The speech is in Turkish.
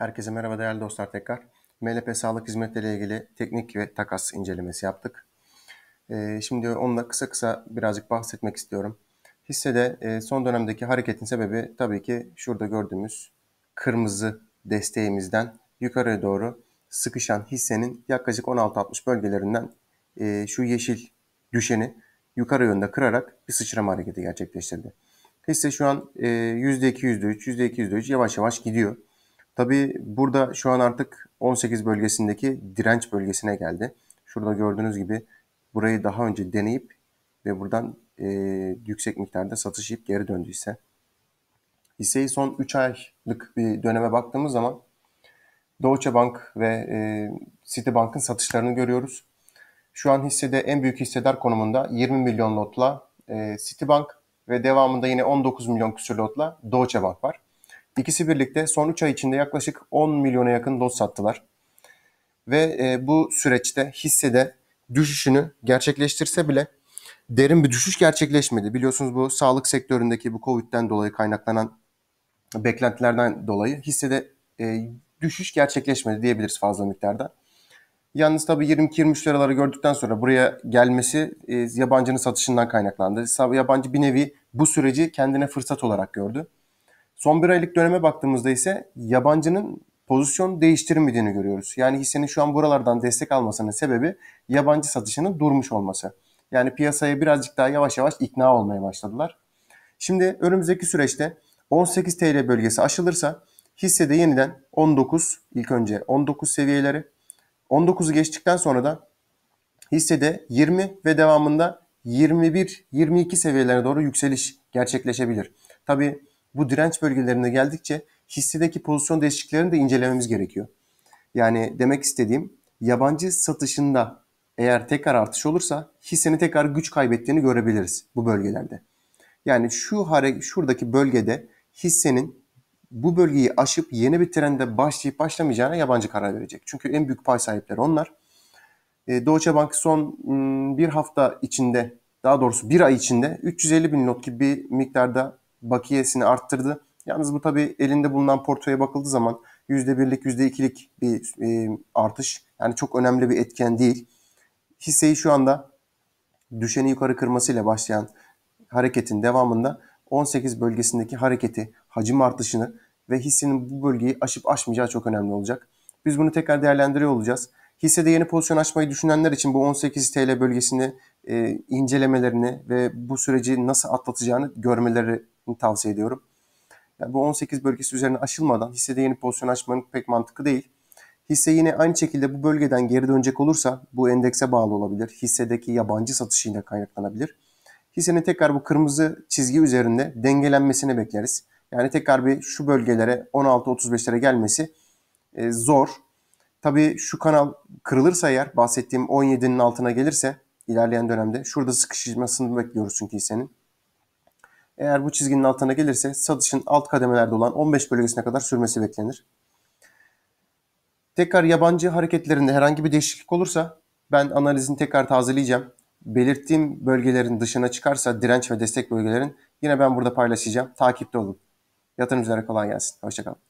Herkese merhaba değerli dostlar tekrar. MLP Sağlık Hizmetleri ile ilgili teknik ve takas incelemesi yaptık. Ee, şimdi onunla kısa kısa birazcık bahsetmek istiyorum. Hissede e, son dönemdeki hareketin sebebi tabii ki şurada gördüğümüz kırmızı desteğimizden yukarıya doğru sıkışan hissenin yaklaşık 16-60 bölgelerinden e, şu yeşil düşeni yukarı yönde kırarak bir sıçrama hareketi gerçekleştirdi. Hisse şu an %2, %3, %2, %3 yavaş yavaş gidiyor. Tabii burada şu an artık 18 bölgesindeki direnç bölgesine geldi. Şurada gördüğünüz gibi burayı daha önce deneyip ve buradan e, yüksek miktarda satış yiyip geri döndüyse. Hisseyi son 3 aylık bir döneme baktığımız zaman Deutsche Bank ve e, Citibank'ın satışlarını görüyoruz. Şu an hissede en büyük hissedar konumunda 20 milyon lotla e, Citibank ve devamında yine 19 milyon küsur lotla Deutsche Bank var. İkisi birlikte son 3 ay içinde yaklaşık 10 milyona yakın doz sattılar. Ve e, bu süreçte hissede düşüşünü gerçekleştirse bile derin bir düşüş gerçekleşmedi. Biliyorsunuz bu sağlık sektöründeki bu Covid'den dolayı kaynaklanan beklentilerden dolayı hissede e, düşüş gerçekleşmedi diyebiliriz fazla miktarda. Yalnız tabii 20 23 liraları gördükten sonra buraya gelmesi e, yabancının satışından kaynaklandı. Yabancı bir nevi bu süreci kendine fırsat olarak gördü. Son bir aylık döneme baktığımızda ise yabancının pozisyon değiştirmediğini görüyoruz. Yani hissenin şu an buralardan destek almasının sebebi yabancı satışının durmuş olması. Yani piyasaya birazcık daha yavaş yavaş ikna olmaya başladılar. Şimdi önümüzdeki süreçte 18 TL bölgesi aşılırsa hissede yeniden 19 ilk önce 19 seviyeleri 19'u geçtikten sonra da hissede 20 ve devamında 21 22 seviyelerine doğru yükseliş gerçekleşebilir. Tabii bu direnç bölgelerine geldikçe hissedeki pozisyon değişikliklerini de incelememiz gerekiyor. Yani demek istediğim yabancı satışında eğer tekrar artış olursa hissenin tekrar güç kaybettiğini görebiliriz bu bölgelerde. Yani şu hare, şuradaki bölgede hissenin bu bölgeyi aşıp yeni bir trende başlayıp başlamayacağına yabancı karar verecek. Çünkü en büyük pay sahipleri onlar. E, Deutsche Bank son ıı, bir hafta içinde daha doğrusu bir ay içinde 350 bin not gibi bir miktarda bakiyesini arttırdı. Yalnız bu tabii elinde bulunan portföye bakıldığı zaman %1'lik %2'lik bir e, artış. Yani çok önemli bir etken değil. Hisseyi şu anda düşeni yukarı kırmasıyla başlayan hareketin devamında 18 bölgesindeki hareketi, hacim artışını ve hissenin bu bölgeyi aşıp aşmayacağı çok önemli olacak. Biz bunu tekrar değerlendiriyor olacağız. Hissede yeni pozisyon açmayı düşünenler için bu 18 TL bölgesini e, incelemelerini ve bu süreci nasıl atlatacağını görmeleri etmesini tavsiye ediyorum. Yani bu 18 bölgesi üzerine aşılmadan hissede yeni pozisyon açmanın pek mantıklı değil. Hisse yine aynı şekilde bu bölgeden geri dönecek olursa bu endekse bağlı olabilir. Hissedeki yabancı satışı kaynaklanabilir. Hissenin tekrar bu kırmızı çizgi üzerinde dengelenmesini bekleriz. Yani tekrar bir şu bölgelere 16-35'lere gelmesi e, zor. Tabii şu kanal kırılırsa eğer bahsettiğim 17'nin altına gelirse ilerleyen dönemde şurada sıkışmasını bekliyoruz çünkü hissenin. Eğer bu çizginin altına gelirse satışın alt kademelerde olan 15 bölgesine kadar sürmesi beklenir. Tekrar yabancı hareketlerinde herhangi bir değişiklik olursa ben analizini tekrar tazeleyeceğim. Belirttiğim bölgelerin dışına çıkarsa direnç ve destek bölgelerin yine ben burada paylaşacağım. Takipte olun. Yatırımcılara kolay gelsin. Hoşçakalın.